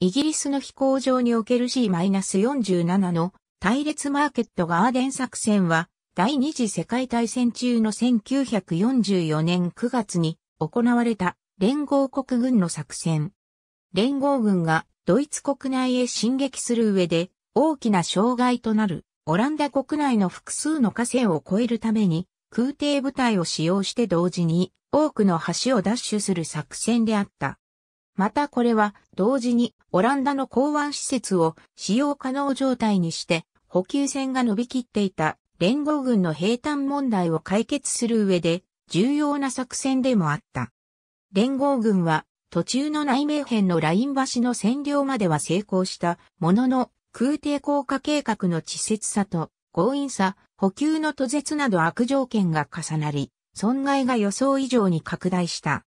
イギリスの飛行場における C-47 の隊列マーケットガーデン作戦は第二次世界大戦中の1944年9月に行われた連合国軍の作戦。連合軍がドイツ国内へ進撃する上で大きな障害となるオランダ国内の複数の河川を越えるために空挺部隊を使用して同時に多くの橋を奪取する作戦であった。またこれは同時にオランダの港湾施設を使用可能状態にして補給線が伸びきっていた連合軍の兵站問題を解決する上で重要な作戦でもあった。連合軍は途中の内名編のライン橋の占領までは成功したものの空挺降下計画の稚拙さと強引さ、補給の途絶など悪条件が重なり、損害が予想以上に拡大した。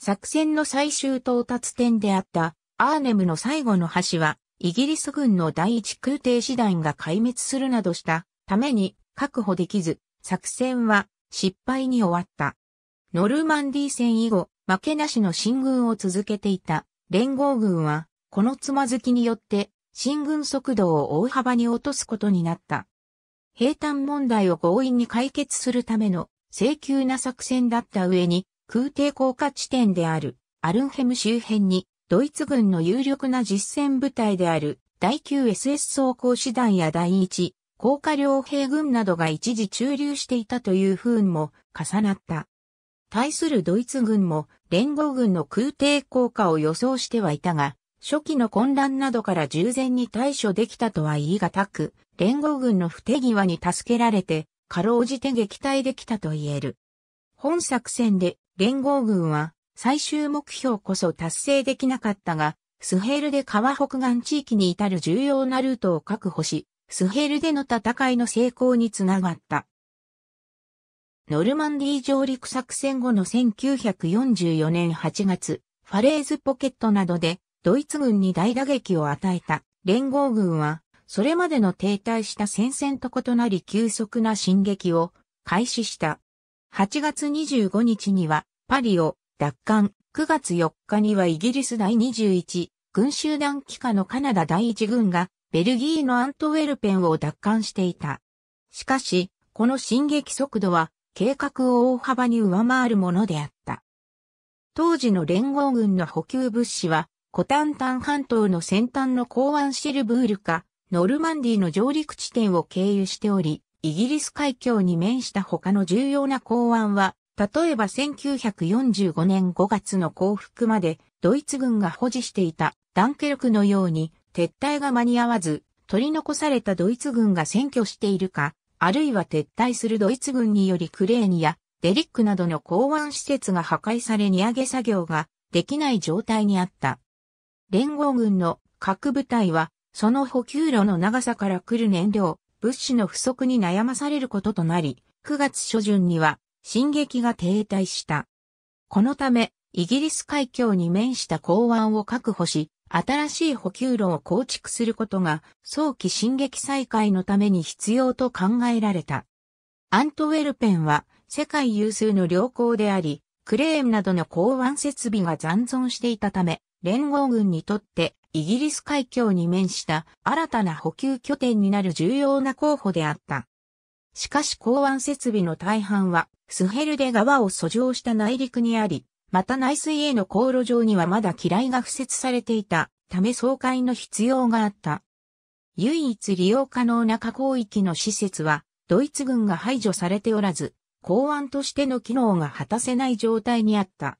作戦の最終到達点であったアーネムの最後の橋は、イギリス軍の第一空挺師団が壊滅するなどしたために確保できず、作戦は失敗に終わった。ノルマンディー戦以後、負けなしの進軍を続けていた連合軍は、このつまずきによって進軍速度を大幅に落とすことになった。平坦問題を強引に解決するための請求な作戦だった上に、空挺降下地点であるアルンヘム周辺にドイツ軍の有力な実戦部隊である第 9SS 装甲師団や第1降下両兵軍などが一時駐留していたという不運も重なった。対するドイツ軍も連合軍の空挺降下を予想してはいたが、初期の混乱などから従前に対処できたとは言い難く、連合軍の不手際に助けられて、かろうじて撃退できたと言える。本作戦で連合軍は最終目標こそ達成できなかったが、スヘールで川北岸地域に至る重要なルートを確保し、スヘールでの戦いの成功につながった。ノルマンディー上陸作戦後の1944年8月、ファレーズポケットなどでドイツ軍に大打撃を与えた連合軍は、それまでの停滞した戦線と異なり急速な進撃を開始した。8月25日にはパリを奪還、9月4日にはイギリス第21軍集団機下のカナダ第1軍がベルギーのアントウェルペンを奪還していた。しかし、この進撃速度は計画を大幅に上回るものであった。当時の連合軍の補給物資は、コタンタン半島の先端の港湾シルブールか、ノルマンディの上陸地点を経由しており、イギリス海峡に面した他の重要な港湾は、例えば1945年5月の降伏までドイツ軍が保持していたダンケルクのように撤退が間に合わず取り残されたドイツ軍が占拠しているか、あるいは撤退するドイツ軍によりクレーニやデリックなどの港湾施設が破壊され荷上げ作業ができない状態にあった。連合軍の各部隊はその補給路の長さから来る燃料、物資の不足に悩まされることとなり、9月初旬には進撃が停滞した。このため、イギリス海峡に面した港湾を確保し、新しい補給路を構築することが早期進撃再開のために必要と考えられた。アントウェルペンは世界有数の良港であり、クレーンなどの港湾設備が残存していたため、連合軍にとってイギリス海峡に面した新たな補給拠点になる重要な候補であった。しかし港湾設備の大半はスヘルデ川を遡上した内陸にあり、また内水への航路上にはまだ機雷が付設されていたため総会の必要があった。唯一利用可能な河口域の施設はドイツ軍が排除されておらず、港湾としての機能が果たせない状態にあった。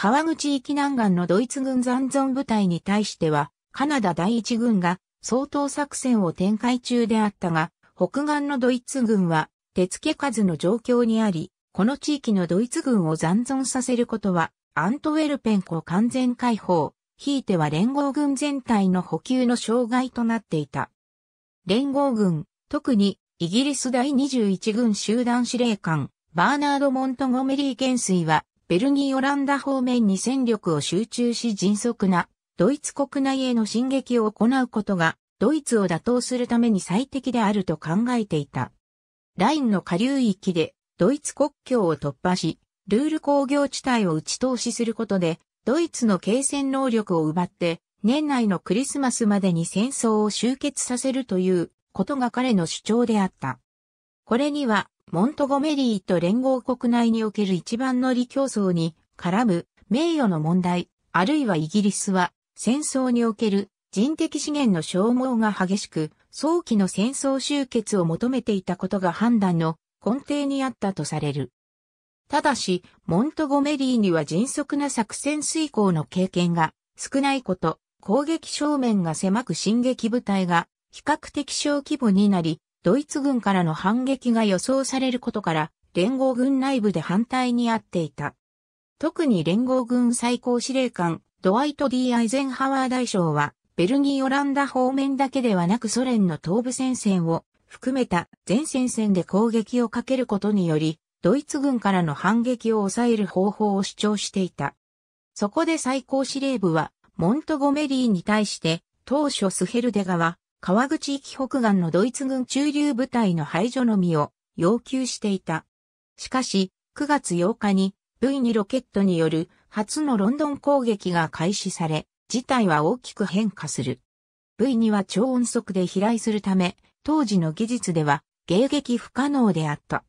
川口域南岸のドイツ軍残存部隊に対しては、カナダ第一軍が相当作戦を展開中であったが、北岸のドイツ軍は手付け数の状況にあり、この地域のドイツ軍を残存させることは、アントウェルペンコ完全解放、ひいては連合軍全体の補給の障害となっていた。連合軍、特にイギリス第21軍集団司令官、バーナード・モントゴメリー元帥は、ベルギー・オランダ方面に戦力を集中し迅速なドイツ国内への進撃を行うことがドイツを打倒するために最適であると考えていた。ラインの下流域でドイツ国境を突破し、ルール工業地帯を打ち通しすることで、ドイツの継戦能力を奪って、年内のクリスマスまでに戦争を終結させるということが彼の主張であった。これにはモントゴメリーと連合国内における一番乗り競争に絡む名誉の問題、あるいはイギリスは戦争における人的資源の消耗が激しく、早期の戦争終結を求めていたことが判断の根底にあったとされる。ただし、モントゴメリーには迅速な作戦遂行の経験が少ないこと、攻撃正面が狭く進撃部隊が比較的小規模になり、ドイツ軍からの反撃が予想されることから、連合軍内部で反対にあっていた。特に連合軍最高司令官、ドワイト・ D・ アイゼンハワー大将は、ベルギー・オランダ方面だけではなくソ連の東部戦線を含めた全戦線で攻撃をかけることにより、ドイツ軍からの反撃を抑える方法を主張していた。そこで最高司令部は、モントゴメリーに対して、当初スヘルデ川、川口域北岸のドイツ軍駐留部隊の排除のみを要求していた。しかし、9月8日に V2 ロケットによる初のロンドン攻撃が開始され、事態は大きく変化する。V2 は超音速で飛来するため、当時の技術では迎撃不可能であった。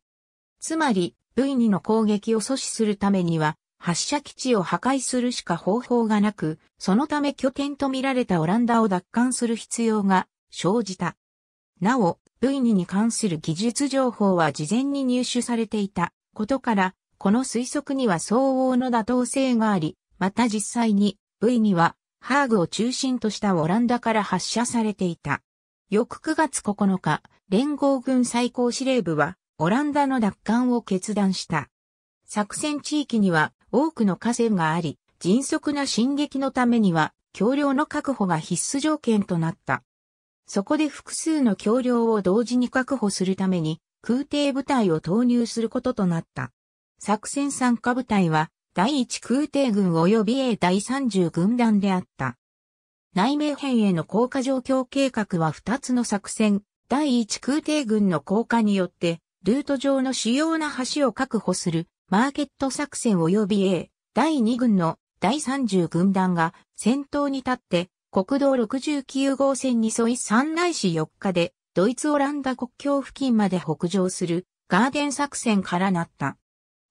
つまり、V2 の攻撃を阻止するためには、発射基地を破壊するしか方法がなく、そのため拠点とみられたオランダを奪還する必要が生じた。なお、V2 に関する技術情報は事前に入手されていたことから、この推測には相応の妥当性があり、また実際に V2 はハーグを中心としたオランダから発射されていた。翌9月9日、連合軍最高司令部はオランダの奪還を決断した。作戦地域には多くの河川があり、迅速な進撃のためには、橋梁の確保が必須条件となった。そこで複数の橋梁を同時に確保するために空挺部隊を投入することとなった。作戦参加部隊は第1空挺軍及び A 第30軍団であった。内名編への降下状況計画は2つの作戦、第1空挺軍の降下によって、ルート上の主要な橋を確保する、マーケット作戦及び A、第2軍の第30軍団が先頭に立って、国道69号線に沿い三内市4日で、ドイツオランダ国境付近まで北上するガーデン作戦からなった。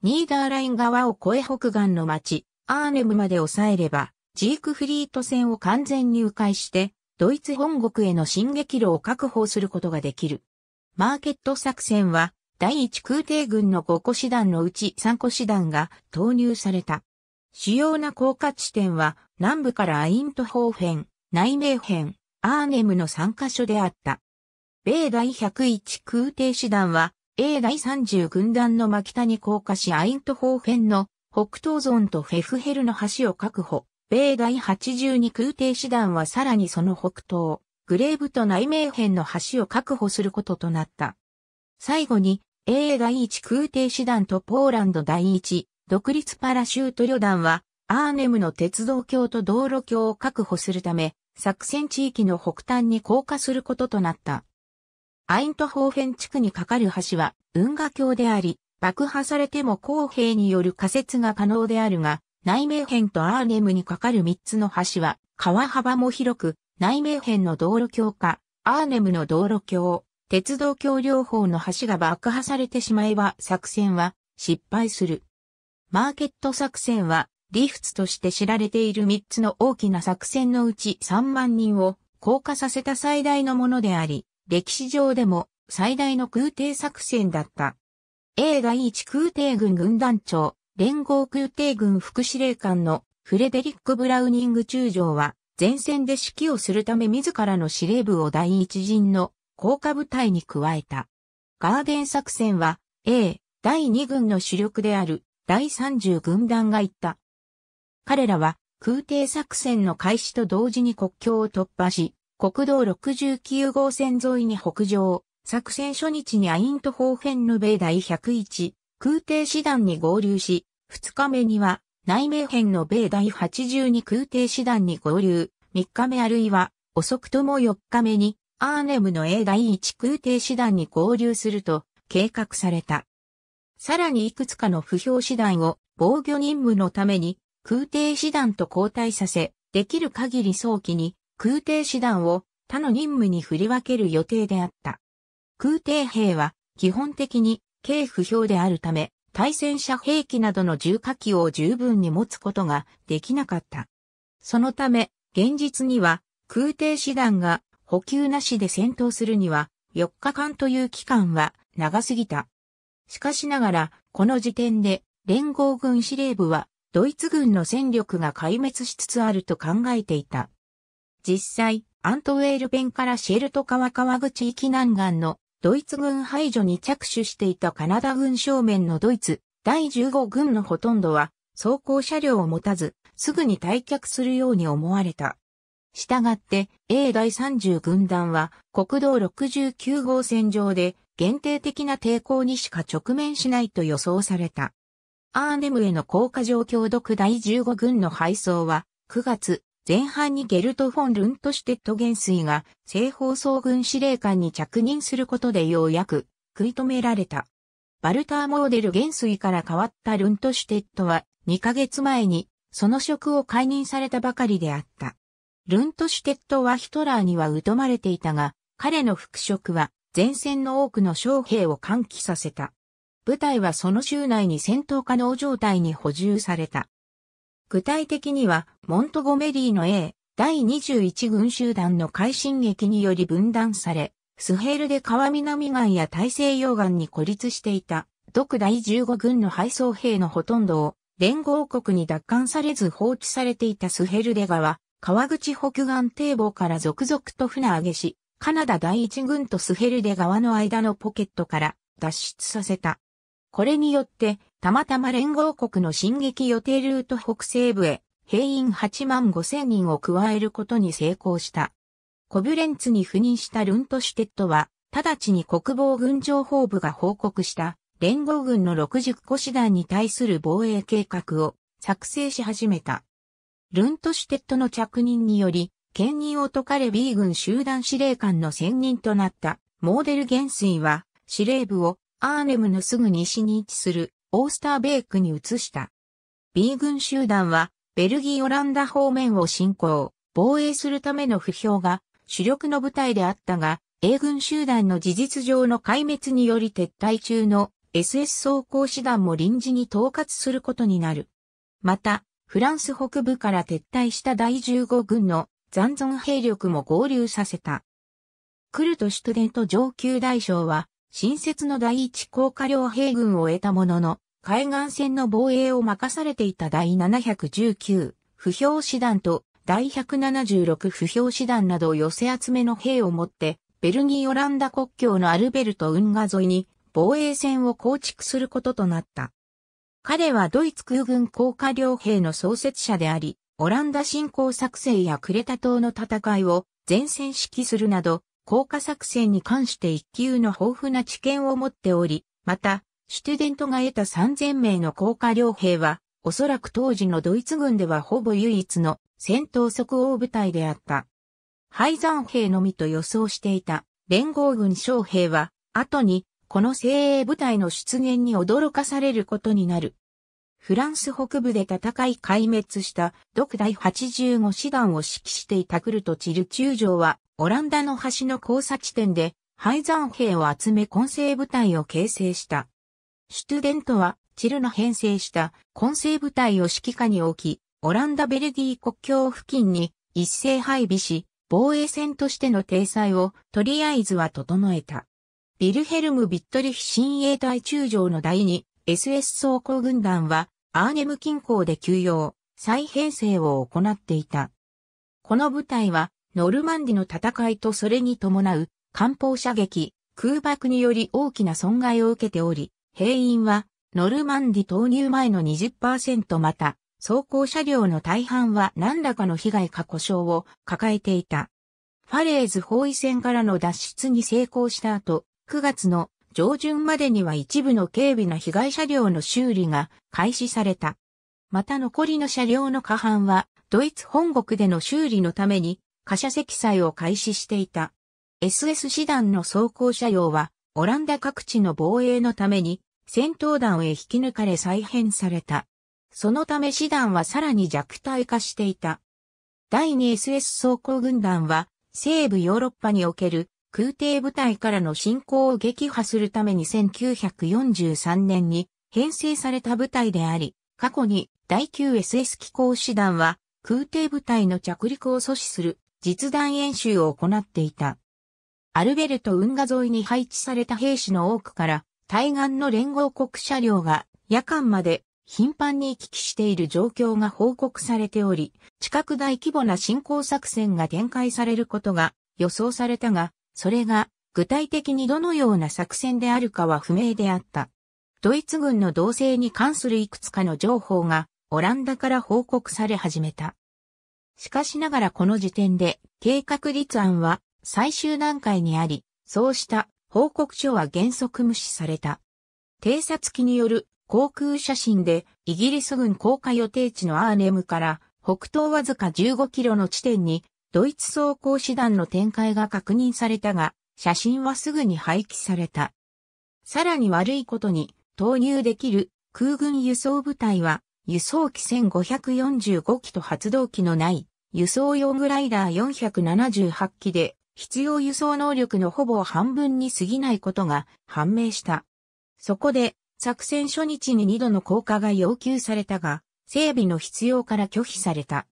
ニーダーライン側を越え北岸の町、アーネムまで抑えれば、ジークフリート線を完全に迂回して、ドイツ本国への進撃路を確保することができる。マーケット作戦は、第1空挺軍の5個師団のうち3個師団が投入された。主要な降下地点は、南部からアイントホーフェン、内名編、アーネムの3カ所であった。米第101空挺師団は、A 第30軍団の真北に降下しアイント方編の北東ゾーンとフェフヘルの橋を確保。米第82空挺師団はさらにその北東、グレーブと内名編の橋を確保することとなった。最後に、A 第1空挺師団とポーランド第1独立パラシュート旅団は、アーネムの鉄道橋と道路橋を確保するため、作戦地域の北端に降下することとなった。アイントホーフェン地区に架かる橋は運河橋であり、爆破されても公平による仮説が可能であるが、内名編とアーネムに架かる3つの橋は、川幅も広く、内名編の道路橋か、アーネムの道路橋、鉄道橋両方の橋が爆破されてしまえば作戦は失敗する。マーケット作戦はリフツとして知られている3つの大きな作戦のうち3万人を降下させた最大のものであり、歴史上でも最大の空挺作戦だった。A 第1空挺軍軍団長、連合空挺軍副司令官のフレデリック・ブラウニング中将は、前線で指揮をするため自らの司令部を第一陣の降下部隊に加えた。ガーデン作戦は A 第二軍の主力である第三重軍団が行った彼らは空挺作戦の開始と同時に国境を突破し、国道69号線沿いに北上、作戦初日にアイント方辺の米第101、空挺師団に合流し、2日目には内名編の米第82空挺師団に合流、3日目あるいは遅くとも4日目にアーネムの A 第1空挺師団に合流すると計画された。さらにいくつかの不評師団を防御任務のために空挺師団と交代させ、できる限り早期に空挺師団を他の任務に振り分ける予定であった。空挺兵は基本的に軽不評であるため、対戦車兵器などの重火器を十分に持つことができなかった。そのため、現実には空挺師団が補給なしで戦闘するには4日間という期間は長すぎた。しかしながら、この時点で連合軍司令部はドイツ軍の戦力が壊滅しつつあると考えていた。実際、アントウェールペンからシェルト川川口域南岸のドイツ軍排除に着手していたカナダ軍正面のドイツ第15軍のほとんどは装甲車両を持たずすぐに退却するように思われた。したがって A 第30軍団は国道69号線上で限定的な抵抗にしか直面しないと予想された。アーネムへの降下状況独第15軍の配送は、9月前半にゲルト・フォン・ルントシュテット元帥が西方総軍司令官に着任することでようやく食い止められた。バルター・モーデル元帥から変わったルントシュテットは2ヶ月前にその職を解任されたばかりであった。ルントシュテットはヒトラーには疎まれていたが、彼の復職は前線の多くの将兵を歓喜させた。部隊はその州内に戦闘可能状態に補充された。具体的には、モントゴメリーの A、第21軍集団の快進撃により分断され、スヘールで川南岸や大西洋岸に孤立していた、独第15軍の配送兵のほとんどを、連合国に奪還されず放置されていたスヘルデ川、川口北岸堤防から続々と船上げし、カナダ第一軍とスヘルデ川の間のポケットから脱出させた。これによって、たまたま連合国の進撃予定ルート北西部へ、兵員8万5千人を加えることに成功した。コビュレンツに赴任したルントシュテットは、直ちに国防軍情報部が報告した、連合軍の60個師団に対する防衛計画を作成し始めた。ルントシュテットの着任により、兼任を解かれ B 軍集団司令官の専任となったモーデル元帥は司令部をアーネムのすぐ西に位置するオースターベイクに移した。B 軍集団は、ベルギー・オランダ方面を進行、防衛するための不評が主力の部隊であったが、英軍集団の事実上の壊滅により撤退中の SS 装甲師団も臨時に統括することになる。また、フランス北部から撤退した第15軍の残存兵力も合流させた。クルト・シュトデント上級大将は、新設の第一高架両兵軍を得たものの、海岸線の防衛を任されていた第719不評師団と第176不評師団などを寄せ集めの兵を持って、ベルギー・オランダ国境のアルベルト運河沿いに防衛線を構築することとなった。彼はドイツ空軍高下両兵の創設者であり、オランダ侵攻作戦やクレタ島の戦いを前線指揮するなど、降下作戦に関して一級の豊富な知見を持っており、また、シュテデントが得た3000名の降下両兵は、おそらく当時のドイツ軍ではほぼ唯一の戦闘即応部隊であった。廃山兵のみと予想していた連合軍将兵は、後に、この精鋭部隊の出現に驚かされることになる。フランス北部で戦い壊滅した独大85師団を指揮していたクルト・チル中将は、オランダの橋の交差地点で、廃山兵を集め混成部隊を形成した。シュトゥデントは、チルの編成した混成部隊を指揮下に置き、オランダ・ベルギー国境付近に一斉配備し、防衛戦としての体裁をとりあえずは整えた。ビルヘルム・ビットリヒ新衛隊中将の第二 SS 装甲軍団は、アーネム近郊で休養、再編成を行っていた。この部隊は、ノルマンディの戦いとそれに伴う、艦砲射撃、空爆により大きな損害を受けており、兵員は、ノルマンディ投入前の20%また、走行車両の大半は何らかの被害か故障を抱えていた。ファレーズ包囲戦からの脱出に成功した後、9月の上旬までには一部の警備な被害車両の修理が開始された。また残りの車両の過半は、ドイツ本国での修理のために、貨車積載を開始していた。SS 師団の装甲車両は、オランダ各地の防衛のために、戦闘団へ引き抜かれ再編された。そのため師団はさらに弱体化していた。第 2SS 装甲軍団は、西部ヨーロッパにおける空挺部隊からの侵攻を撃破するために1943年に編成された部隊であり、過去に第 9SS 機構師団は空挺部隊の着陸を阻止する実弾演習を行っていた。アルベルト運河沿いに配置された兵士の多くから対岸の連合国車両が夜間まで頻繁に行き来している状況が報告されており、近く大規模な侵攻作戦が展開されることが予想されたが、それが具体的にどのような作戦であるかは不明であった。ドイツ軍の動静に関するいくつかの情報がオランダから報告され始めた。しかしながらこの時点で計画立案は最終段階にあり、そうした報告書は原則無視された。偵察機による航空写真でイギリス軍降下予定地のアーネムから北東わずか15キロの地点にドイツ装甲師団の展開が確認されたが、写真はすぐに廃棄された。さらに悪いことに投入できる空軍輸送部隊は輸送機1545機と発動機のない輸送用グライダー478機で必要輸送能力のほぼ半分に過ぎないことが判明した。そこで作戦初日に2度の降下が要求されたが、整備の必要から拒否された。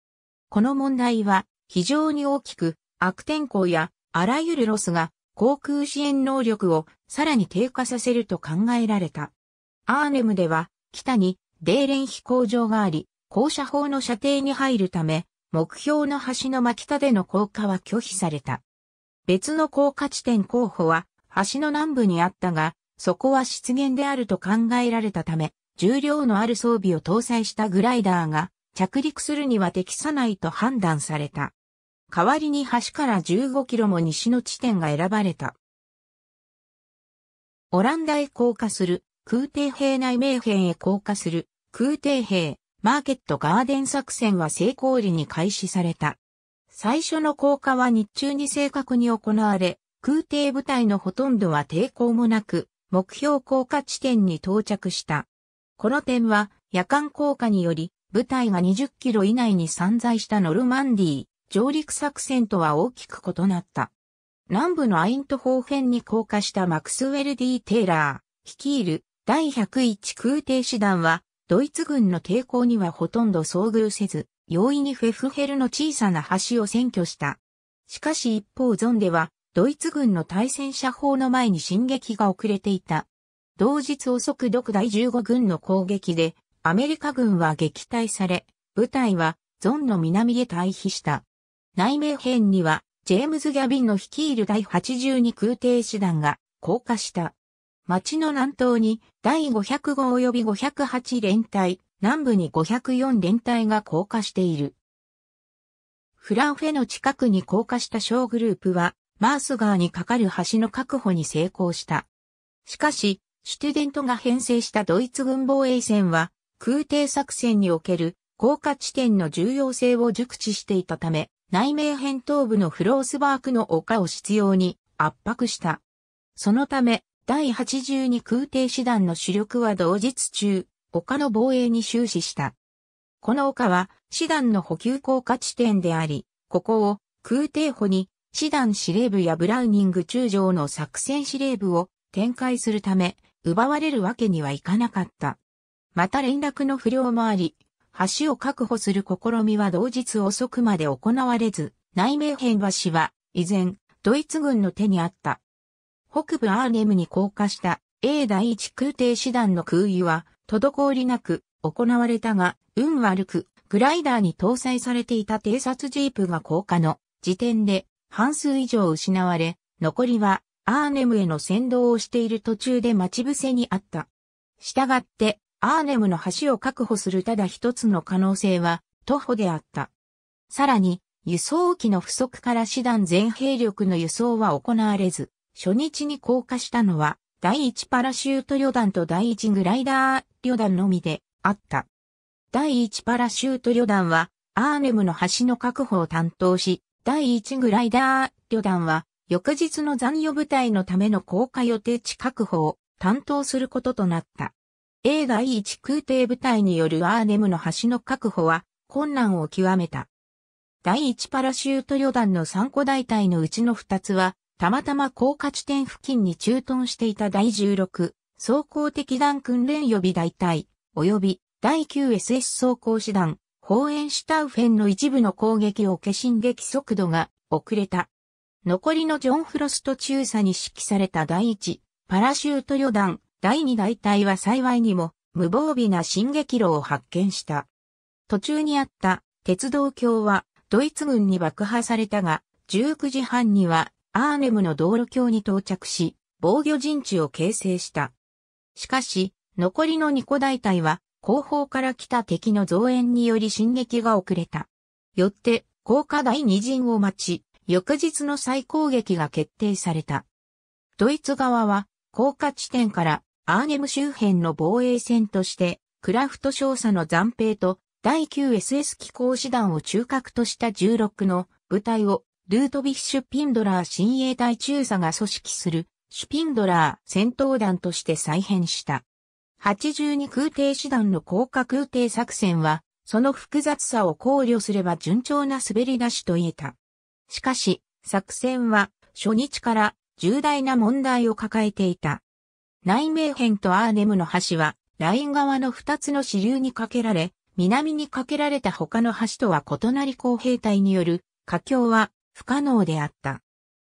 この問題は非常に大きく、悪天候やあらゆるロスが航空支援能力をさらに低下させると考えられた。アーネムでは北にデーレン飛行場があり、高射砲の射程に入るため、目標の橋の真北での降下は拒否された。別の降下地点候補は橋の南部にあったが、そこは湿原であると考えられたため、重量のある装備を搭載したグライダーが着陸するには適さないと判断された。代わりに橋から15キロも西の地点が選ばれた。オランダへ降下する、空挺兵内名兵へ降下する、空挺兵、マーケットガーデン作戦は成功裏に開始された。最初の降下は日中に正確に行われ、空挺部隊のほとんどは抵抗もなく、目標降下地点に到着した。この点は、夜間降下により、部隊が20キロ以内に散在したノルマンディー上陸作戦とは大きく異なった。南部のアイント方辺に降下したマクスウェル・ディ・テイラー、率いる第101空挺師団は、ドイツ軍の抵抗にはほとんど遭遇せず、容易にフェフヘルの小さな橋を占拠した。しかし一方ゾンでは、ドイツ軍の対戦車砲の前に進撃が遅れていた。同日遅く独第15軍の攻撃で、アメリカ軍は撃退され、部隊はゾンの南へ退避した。内命編には、ジェームズ・ギャビンの率いる第82空挺師団が降下した。町の南東に第505及び508連隊、南部に504連隊が降下している。フランフェの近くに降下した小グループは、マース川に架かる橋の確保に成功した。しかし、シュテュデントが編成したドイツ軍防衛線は、空挺作戦における降下地点の重要性を熟知していたため、内命編東部のフロースバークの丘を執拗に圧迫した。そのため、第82空挺師団の主力は同日中、丘の防衛に終始した。この丘は、師団の補給降下地点であり、ここを空挺補に、師団司令部やブラウニング中将の作戦司令部を展開するため、奪われるわけにはいかなかった。また連絡の不良もあり、橋を確保する試みは同日遅くまで行われず、内名編橋は依然、ドイツ軍の手にあった。北部アーネムに降下した A 第一空挺師団の空輸は滞りなく行われたが、運悪く、グライダーに搭載されていた偵察ジープが降下の時点で半数以上失われ、残りはアーネムへの先導をしている途中で待ち伏せにあった。したがって、アーネムの橋を確保するただ一つの可能性は、徒歩であった。さらに、輸送機の不足から師団全兵力の輸送は行われず、初日に降下したのは、第1パラシュート旅団と第1グライダー旅団のみであった。第1パラシュート旅団は、アーネムの橋の確保を担当し、第1グライダー旅団は、翌日の残余部隊のための降下予定地確保を担当することとなった。A 第一1空挺部隊によるアーネムの橋の確保は困難を極めた。第1パラシュート旅団の3個大隊のうちの2つは、たまたま高架地点付近に駐屯していた第16、装甲敵団訓練予備大隊、及び第 9SS 装甲師団、ホーエンシュタウフェンの一部の攻撃を受け進撃速度が遅れた。残りのジョン・フロスト中佐に指揮された第1、パラシュート旅団、第2大隊は幸いにも無防備な進撃路を発見した。途中にあった鉄道橋はドイツ軍に爆破されたが、19時半にはアーネムの道路橋に到着し、防御陣地を形成した。しかし、残りの2個大隊は、後方から来た敵の増援により進撃が遅れた。よって、降下第2陣を待ち、翌日の再攻撃が決定された。ドイツ側は、降下地点からアーネム周辺の防衛線として、クラフト少佐の残兵と第 9SS 機構師団を中核とした16の部隊をルートビッシュ・ピンドラー親衛隊中佐が組織するシュピンドラー戦闘団として再編した。82空挺師団の降下空挺作戦は、その複雑さを考慮すれば順調な滑り出しと言えた。しかし、作戦は初日から重大な問題を抱えていた。内名編とアーネムの橋は、ライン側の二つの支流に架けられ、南に架けられた他の橋とは異なり公兵隊による架橋は不可能であった。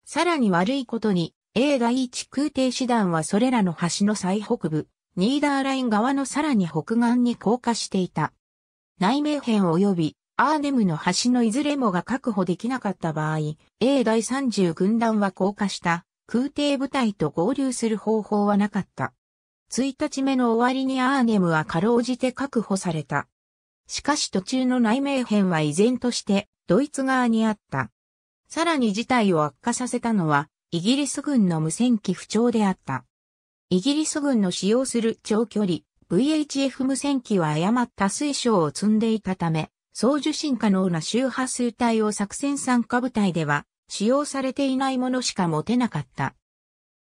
さらに悪いことに、A 第一空挺師団はそれらの橋の最北部、ニーダーライン側のさらに北岸に降下していた。内名編及びアーネムの橋のいずれもが確保できなかった場合、A 第30軍団は降下した空挺部隊と合流する方法はなかった。1日目の終わりにアーネムはかろうじて確保された。しかし途中の内命編は依然としてドイツ側にあった。さらに事態を悪化させたのはイギリス軍の無線機不調であった。イギリス軍の使用する長距離 VHF 無線機は誤った水晶を積んでいたため、送受信可能な周波数帯を作戦参加部隊では使用されていないものしか持てなかった。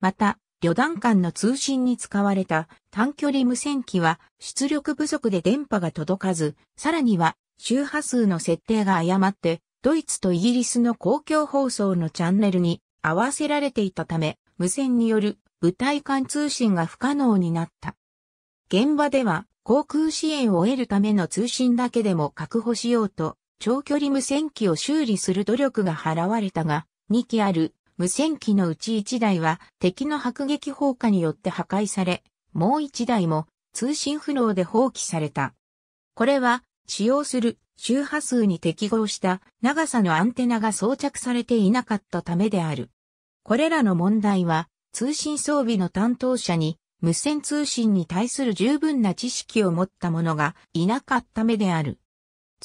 また、旅団間の通信に使われた短距離無線機は出力不足で電波が届かず、さらには周波数の設定が誤って、ドイツとイギリスの公共放送のチャンネルに合わせられていたため、無線による部隊間通信が不可能になった。現場では航空支援を得るための通信だけでも確保しようと、長距離無線機を修理する努力が払われたが、2機ある無線機のうち1台は敵の迫撃砲火によって破壊され、もう1台も通信不能で放棄された。これは使用する周波数に適合した長さのアンテナが装着されていなかったためである。これらの問題は通信装備の担当者に無線通信に対する十分な知識を持った者がいなかったためである。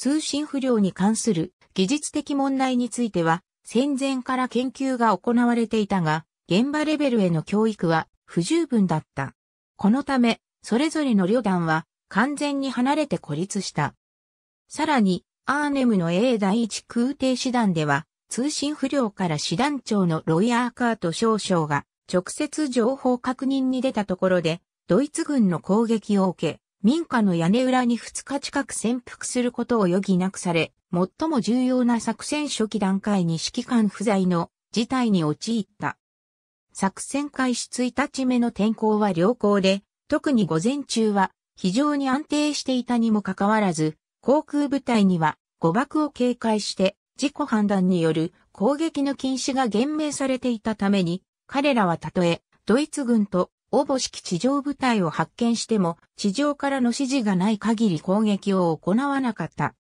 通信不良に関する技術的問題については戦前から研究が行われていたが、現場レベルへの教育は不十分だった。このため、それぞれの旅団は完全に離れて孤立した。さらに、アーネムの A 第一空挺師団では、通信不良から師団長のロイアーカート少将が直接情報確認に出たところで、ドイツ軍の攻撃を受け、民家の屋根裏に2日近く潜伏することを余儀なくされ、最も重要な作戦初期段階に指揮官不在の事態に陥った。作戦開始1日目の天候は良好で、特に午前中は非常に安定していたにもかかわらず、航空部隊には誤爆を警戒して自己判断による攻撃の禁止が厳明されていたために、彼らはたとえドイツ軍と応募式地上部隊を発見しても、地上からの指示がない限り攻撃を行わなかった。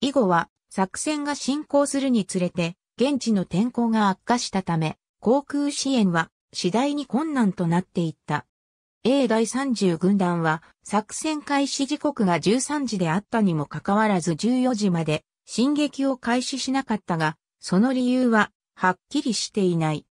以後は、作戦が進行するにつれて、現地の天候が悪化したため、航空支援は次第に困難となっていった。A 第30軍団は作戦開始時刻が13時であったにもかかわらず14時まで進撃を開始しなかったが、その理由ははっきりしていない。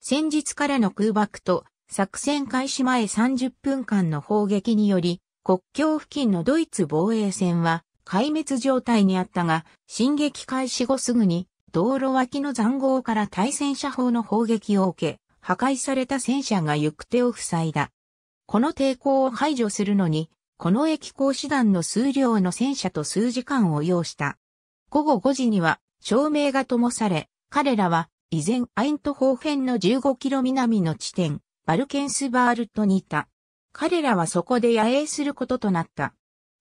先日からの空爆と作戦開始前30分間の砲撃により、国境付近のドイツ防衛線は壊滅状態にあったが、進撃開始後すぐに、道路脇の残壕から対戦車砲の砲撃を受け、破壊された戦車が行く手を塞いだ。この抵抗を排除するのに、この駅講師団の数量の戦車と数時間を要した。午後5時には、照明が灯され、彼らは、依然アイント方辺の1 5キロ南の地点、バルケンスバールと似た。彼らはそこで野営することとなった。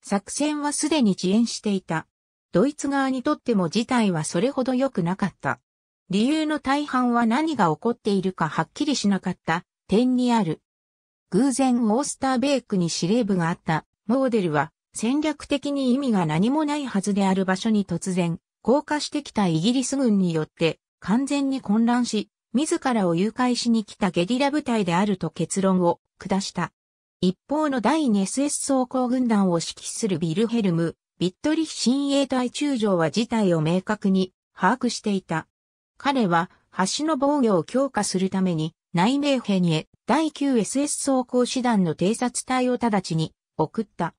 作戦はすでに遅延していた。ドイツ側にとっても事態はそれほど良くなかった。理由の大半は何が起こっているかはっきりしなかった点にある。偶然オースターベイクに司令部があったモーデルは戦略的に意味が何もないはずである場所に突然降下してきたイギリス軍によって完全に混乱し自らを誘拐しに来たゲリラ部隊であると結論を下した。一方の第 2SS 装甲軍団を指揮するビルヘルム、ビットリッヒ親衛隊中将は事態を明確に把握していた。彼は橋の防御を強化するために内命兵にへ第 9SS 装甲師団の偵察隊を直ちに送った。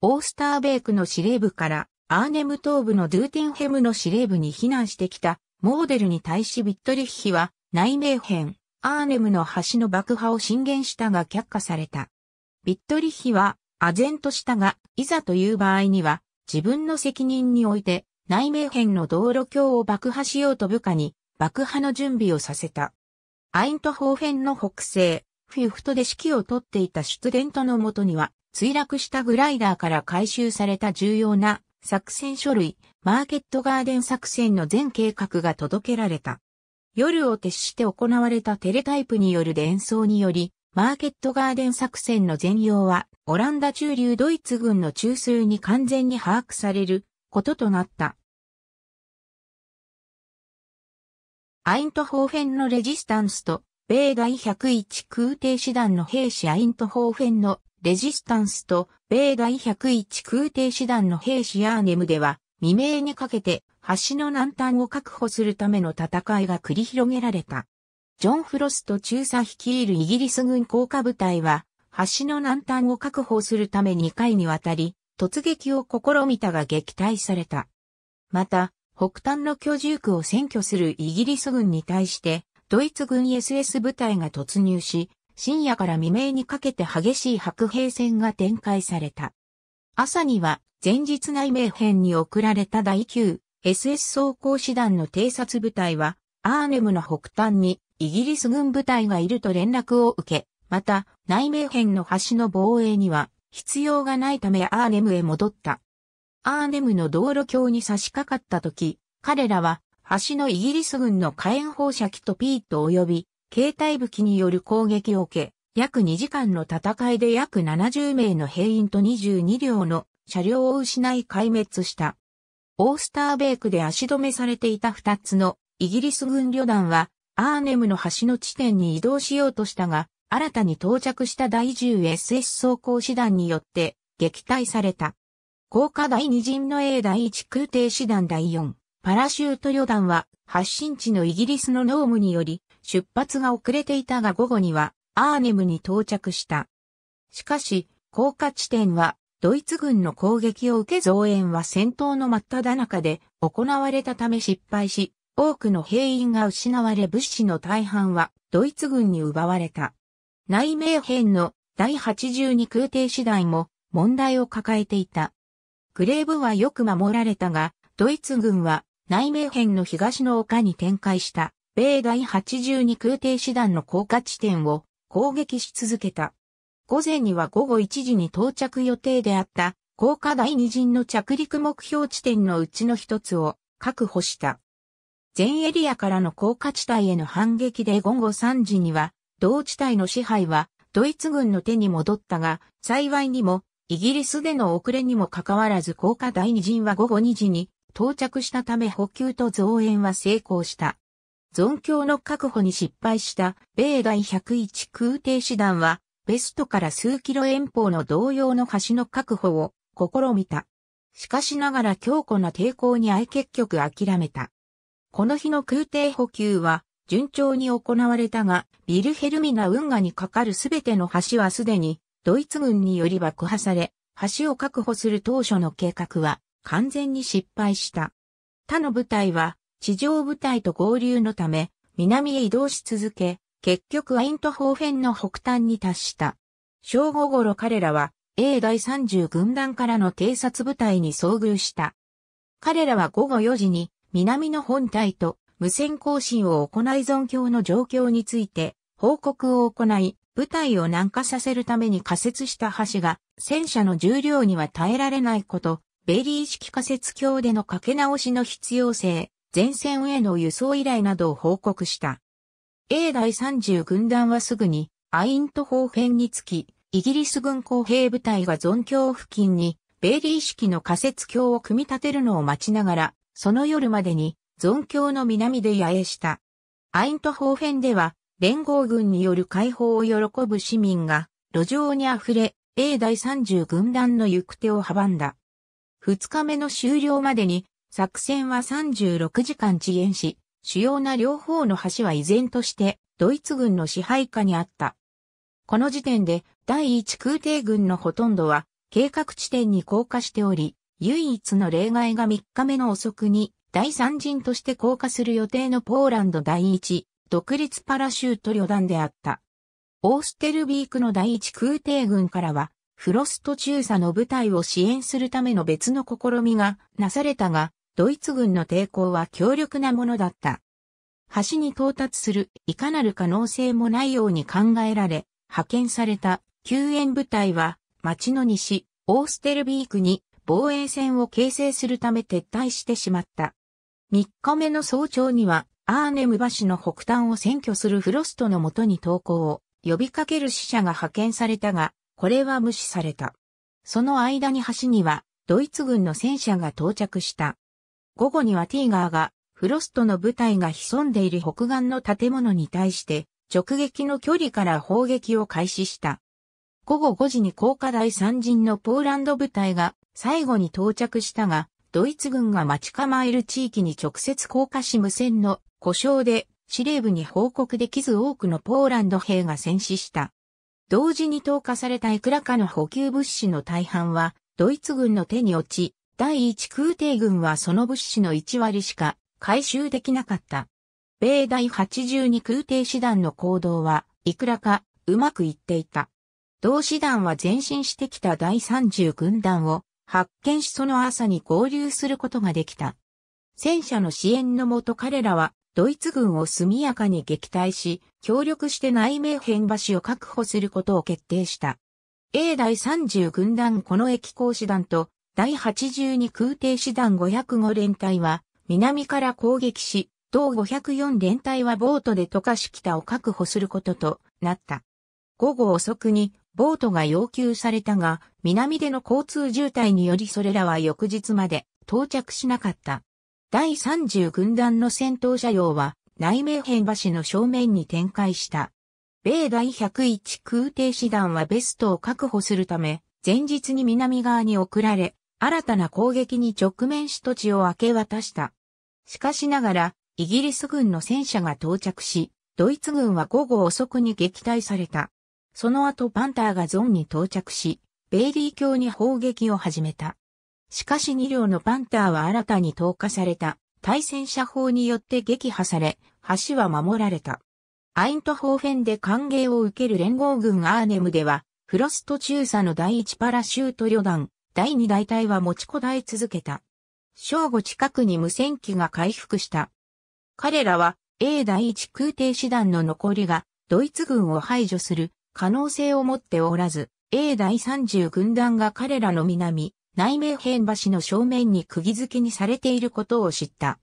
オースターベイクの司令部からアーネム東部のドゥーティンヘムの司令部に避難してきたモーデルに対しビットリッヒは内名編、アーネムの橋の爆破を進言したが却下された。ビットリヒは、唖然としたが、いざという場合には、自分の責任において、内名編の道路橋を爆破しようと部下に、爆破の準備をさせた。アイントホーフェンの北西、フィフトで指揮を取っていた出電とトのもとには、墜落したグライダーから回収された重要な作戦書類、マーケットガーデン作戦の全計画が届けられた。夜を徹して行われたテレタイプによる伝送により、マーケットガーデン作戦の全容は、オランダ中流ドイツ軍の中枢に完全に把握されることとなった。アイントホーフェンのレジスタンスと、米第101空挺師団の兵士アイントホーフェンのレジスタンスと、米第101空挺師団の兵士アーネムでは、未明にかけて橋の南端を確保するための戦いが繰り広げられた。ジョン・フロスト中佐率いるイギリス軍降下部隊は、橋の南端を確保するため2回にわたり、突撃を試みたが撃退された。また、北端の居住区を占拠するイギリス軍に対して、ドイツ軍 SS 部隊が突入し、深夜から未明にかけて激しい白兵戦が展開された。朝には前日内名編に送られた第9 SS 装甲師団の偵察部隊は、アーネムの北端にイギリス軍部隊がいると連絡を受け、また、内名編の橋の防衛には必要がないためアーネムへ戻った。アーネムの道路橋に差し掛かった時、彼らは橋のイギリス軍の火炎放射器とピート及び、携帯武器による攻撃を受け、約2時間の戦いで約70名の兵員と22両の車両を失い壊滅した。オースターベイクで足止めされていた二つのイギリス軍旅団はアーネムの橋の地点に移動しようとしたが、新たに到着した第 10SS 装甲師団によって撃退された。高架第2陣の A 第1空挺師団第4パラシュート旅団は発信地のイギリスのノームにより出発が遅れていたが午後にはアーネムに到着した。しかし、降下地点はドイツ軍の攻撃を受け増援は戦闘の真っ只中で行われたため失敗し、多くの兵員が失われ物資の大半はドイツ軍に奪われた。内命編の第82空挺師団も問題を抱えていた。グレーブはよく守られたが、ドイツ軍は内命編の東の丘に展開した米第82空挺師団の降下地点を攻撃し続けた。午前には午後1時に到着予定であった高架第二陣の着陸目標地点のうちの一つを確保した。全エリアからの高架地帯への反撃で午後3時には同地帯の支配はドイツ軍の手に戻ったが幸いにもイギリスでの遅れにもかかわらず高架第二陣は午後2時に到着したため補給と増援は成功した。存強の確保に失敗した米第101空挺師団はベストから数キロ遠方の同様の橋の確保を試みた。しかしながら強固な抵抗に相結局諦めた。この日の空挺補給は順調に行われたが、ビルヘルミナ運河にかかるすべての橋はすでにドイツ軍により爆破され、橋を確保する当初の計画は完全に失敗した。他の部隊は地上部隊と合流のため南へ移動し続け、結局アイントホーフェンの北端に達した。正午頃彼らは A 第30軍団からの偵察部隊に遭遇した。彼らは午後4時に南の本隊と無線更新を行い存境の状況について報告を行い、部隊を南下させるために仮設した橋が戦車の重量には耐えられないこと、ベリー式仮設橋でのかけ直しの必要性、前線への輸送依頼などを報告した。A 第30軍団はすぐに、アイント方ーにつき、イギリス軍工兵部隊がゾン橋付近に、ベイリー式の仮設橋を組み立てるのを待ちながら、その夜までに、ゾン橋の南で野営した。アイント方ーでは、連合軍による解放を喜ぶ市民が、路上に溢れ、A 第30軍団の行く手を阻んだ。2日目の終了までに、作戦は36時間遅延し、主要な両方の橋は依然としてドイツ軍の支配下にあった。この時点で第一空挺軍のほとんどは計画地点に降下しており、唯一の例外が3日目の遅くに第三陣として降下する予定のポーランド第一独立パラシュート旅団であった。オーステルビークの第一空挺軍からは、フロスト中佐の部隊を支援するための別の試みがなされたが、ドイツ軍の抵抗は強力なものだった。橋に到達するいかなる可能性もないように考えられ、派遣された救援部隊は町の西、オーステルビークに防衛線を形成するため撤退してしまった。3日目の早朝には、アーネム橋の北端を占拠するフロストのもとに投降を呼びかける死者が派遣されたが、これは無視された。その間に橋には、ドイツ軍の戦車が到着した。午後にはティーガーが、フロストの部隊が潜んでいる北岸の建物に対して、直撃の距離から砲撃を開始した。午後5時に高架第三陣のポーランド部隊が最後に到着したが、ドイツ軍が待ち構える地域に直接降下し無線の故障で司令部に報告できず多くのポーランド兵が戦死した。同時に投下されたいくらかの補給物資の大半はドイツ軍の手に落ち、第一空挺軍はその物資の1割しか回収できなかった。米第82空挺師団の行動はいくらかうまくいっていた。同師団は前進してきた第30軍団を発見しその朝に合流することができた。戦車の支援のもと彼らはドイツ軍を速やかに撃退し、協力して内名変橋を確保することを決定した。A 第30軍団この駅講師団と第82空挺師団505連隊は、南から攻撃し、同504連隊はボートで溶かし北を確保することとなった。午後遅くに、ボートが要求されたが、南での交通渋滞によりそれらは翌日まで到着しなかった。第30軍団の戦闘車両は、内名辺橋の正面に展開した。米第101空挺師団はベストを確保するため、前日に南側に送られ、新たな攻撃に直面し土地を明け渡した。しかしながら、イギリス軍の戦車が到着し、ドイツ軍は午後遅くに撃退された。その後パンターがゾンに到着し、ベイリー卿に砲撃を始めた。しかし2両のパンターは新たに投下された対戦車砲によって撃破され、橋は守られた。アイントホーフェンで歓迎を受ける連合軍アーネムでは、フロスト中佐の第一パラシュート旅団、第二大隊は持ちこだえ続けた。正午近くに無線機が回復した。彼らは A 第一空挺師団の残りがドイツ軍を排除する可能性を持っておらず、A 第30軍団が彼らの南、内名変橋の正面に釘付けにされていることを知った。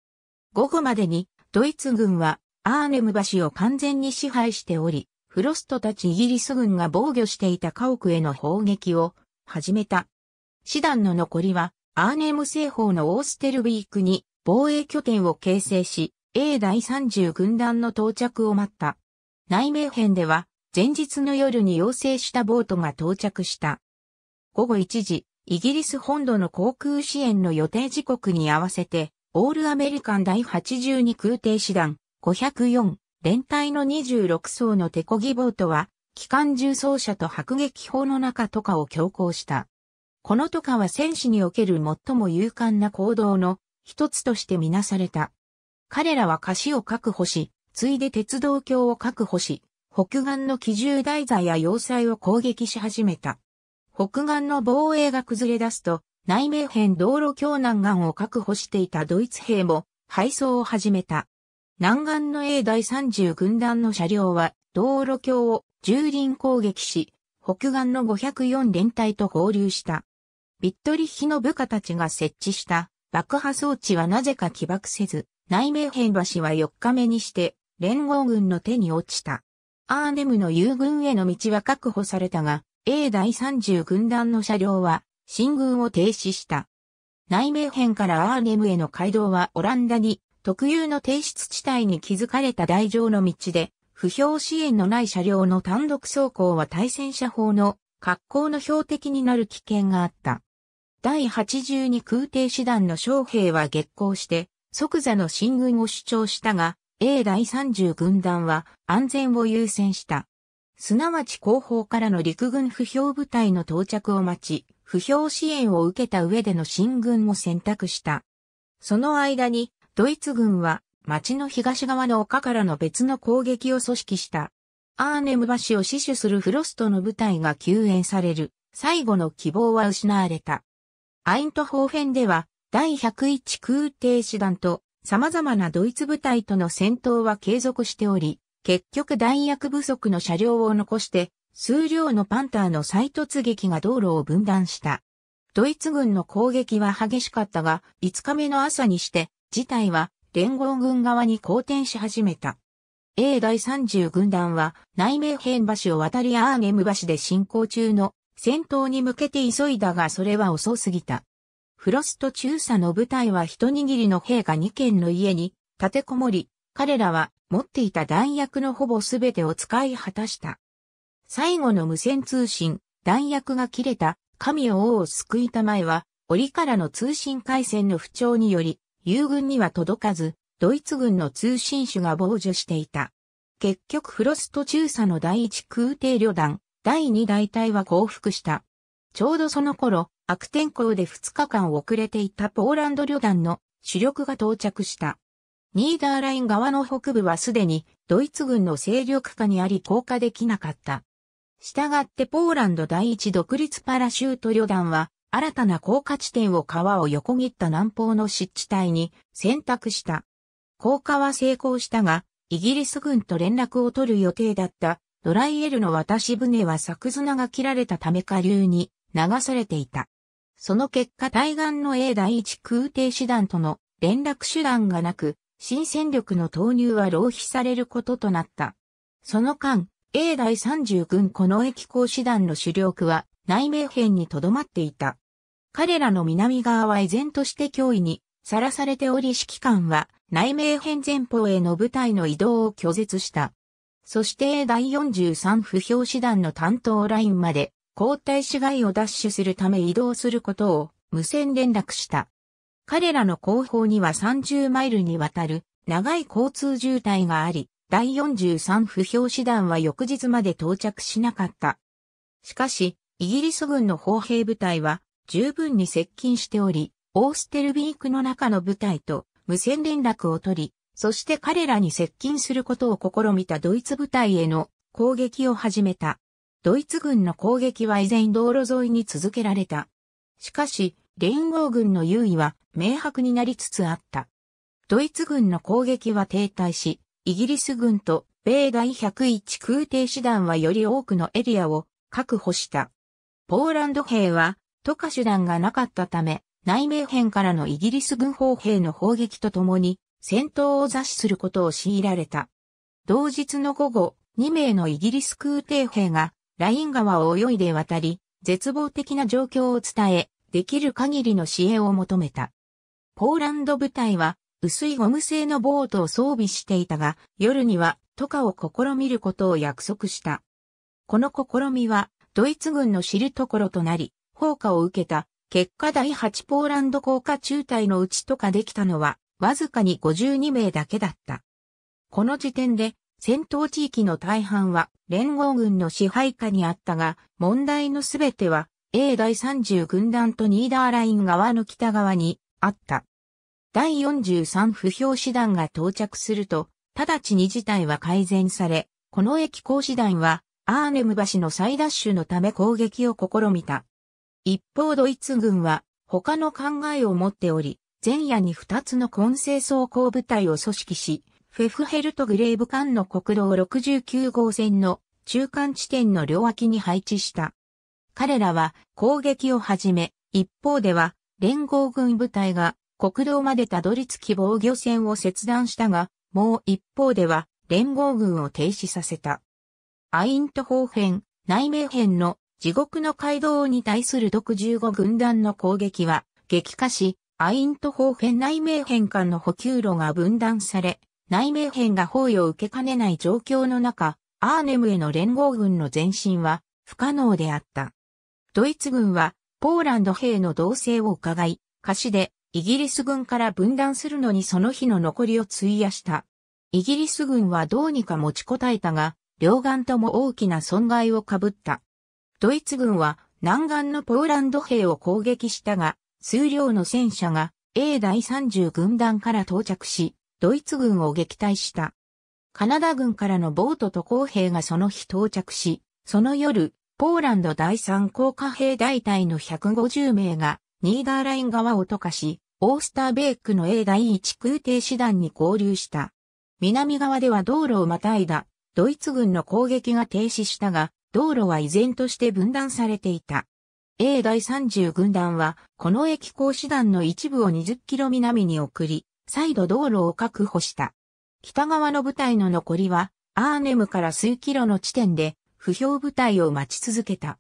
午後までにドイツ軍はアーネム橋を完全に支配しており、フロストたちイギリス軍が防御していた家屋への砲撃を始めた。師団の残りは、アーネム西方のオーステルビークに防衛拠点を形成し、A 第30軍団の到着を待った。内名編では、前日の夜に要請したボートが到着した。午後1時、イギリス本土の航空支援の予定時刻に合わせて、オールアメリカン第82空挺師団504連隊の26層の手漕ぎボートは、機関重装車と迫撃砲の中とかを強行した。このとかは戦士における最も勇敢な行動の一つとしてみなされた。彼らは菓子を確保し、ついで鉄道橋を確保し、北岸の機銃台座や要塞を攻撃し始めた。北岸の防衛が崩れ出すと、内名編道路橋南岸を確保していたドイツ兵も配送を始めた。南岸の A 第30軍団の車両は道路橋を蹂躙攻撃し、北岸の504連隊と合流した。ビットリッヒの部下たちが設置した爆破装置はなぜか起爆せず、内名編橋は4日目にして連合軍の手に落ちた。アーネムの友軍への道は確保されたが、A 第30軍団の車両は進軍を停止した。内名編からアーネムへの街道はオランダに特有の停出地帯に築かれた台上の道で、不評支援のない車両の単独走行は対戦車法の格好の標的になる危険があった。第82空挺師団の将兵は激行して、即座の進軍を主張したが、A 第30軍団は安全を優先した。すなわち後方からの陸軍不評部隊の到着を待ち、不評支援を受けた上での進軍も選択した。その間に、ドイツ軍は町の東側の丘からの別の攻撃を組織した。アーネム橋を死守するフロストの部隊が救援される。最後の希望は失われた。アイントホーフェンでは、第101空挺師団と様々なドイツ部隊との戦闘は継続しており、結局弾薬不足の車両を残して、数量のパンターの再突撃が道路を分断した。ドイツ軍の攻撃は激しかったが、5日目の朝にして、事態は連合軍側に好転し始めた。A 第30軍団は内名編橋を渡りアーネム橋で進行中の戦闘に向けて急いだがそれは遅すぎた。フロスト中佐の部隊は一握りの兵が2軒の家に立てこもり、彼らは持っていた弾薬のほぼすべてを使い果たした。最後の無線通信、弾薬が切れた、神を王を救いたまえは、折からの通信回線の不調により、友軍には届かず、ドイツ軍の通信手が傍受していた。結局フロスト中佐の第一空挺旅団、第2大隊は降伏した。ちょうどその頃、悪天候で2日間遅れていたポーランド旅団の主力が到着した。ニーダーライン側の北部はすでにドイツ軍の勢力下にあり降下できなかった。したがってポーランド第一独立パラシュート旅団は新たな降下地点を川を横切った南方の湿地帯に選択した。降下は成功したが、イギリス軍と連絡を取る予定だったドライエルの渡し船は作綱が切られたため下流に流されていた。その結果対岸の A 第一空挺師団との連絡手段がなく、新戦力の投入は浪費されることとなった。その間、A 第30軍この駅講師団の主力は内名編に留まっていた。彼らの南側は依然として脅威にさらされており指揮官は内名編前方への部隊の移動を拒絶した。そして第43不評師団の担当ラインまで交代市街を奪取するため移動することを無線連絡した。彼らの後方には30マイルにわたる長い交通渋滞があり、第43不評師団は翌日まで到着しなかった。しかし、イギリス軍の砲兵部隊は十分に接近しており、オーステルビークの中の部隊と無線連絡を取り、そして彼らに接近することを試みたドイツ部隊への攻撃を始めた。ドイツ軍の攻撃は依然道路沿いに続けられた。しかし、連合軍の優位は明白になりつつあった。ドイツ軍の攻撃は停滞し、イギリス軍と米第101空挺師団はより多くのエリアを確保した。ポーランド兵は、渡河手段がなかったため、内命兵からのイギリス軍砲兵の砲撃とともに、戦闘を雑誌することを強いられた。同日の午後、2名のイギリス空挺兵がライン川を泳いで渡り、絶望的な状況を伝え、できる限りの支援を求めた。ポーランド部隊は薄いゴム製のボートを装備していたが、夜には渡河を試みることを約束した。この試みはドイツ軍の知るところとなり、砲火を受けた。結果第8ポーランド降下中隊のうちとかできたのはわずかに52名だけだった。この時点で、戦闘地域の大半は連合軍の支配下にあったが、問題のすべては A 第30軍団とニーダーライン側の北側にあった。第43不評師団が到着すると、直ちに事態は改善され、この駅講師団はアーネム橋の再奪取のため攻撃を試みた。一方ドイツ軍は他の考えを持っており、前夜に2つの混成装甲部隊を組織し、フェフヘルトグレーブ間の国道69号線の中間地点の両脇に配置した。彼らは攻撃を始め、一方では連合軍部隊が国道までたどり着き防御線を切断したが、もう一方では連合軍を停止させた。アイント方編、内名編の地獄の街道に対する独15軍団の攻撃は激化し、アイント方辺内名変間の補給路が分断され、内名辺が包囲を受けかねない状況の中、アーネムへの連合軍の前進は不可能であった。ドイツ軍はポーランド兵の動静を伺い、貸しでイギリス軍から分断するのにその日の残りを費やした。イギリス軍はどうにか持ちこたえたが、両岸とも大きな損害をかぶった。ドイツ軍は南岸のポーランド兵を攻撃したが、数量の戦車が A 第30軍団から到着し、ドイツ軍を撃退した。カナダ軍からのボートと工兵がその日到着し、その夜、ポーランド第3降下兵大隊の150名が、ニーダーライン側を溶かし、オースターベイクの A 第1空挺師団に合流した。南側では道路をまたいだ、ドイツ軍の攻撃が停止したが、道路は依然として分断されていた。A 第30軍団は、この駅講師団の一部を2 0キロ南に送り、再度道路を確保した。北側の部隊の残りは、アーネムから数キロの地点で、不評部隊を待ち続けた。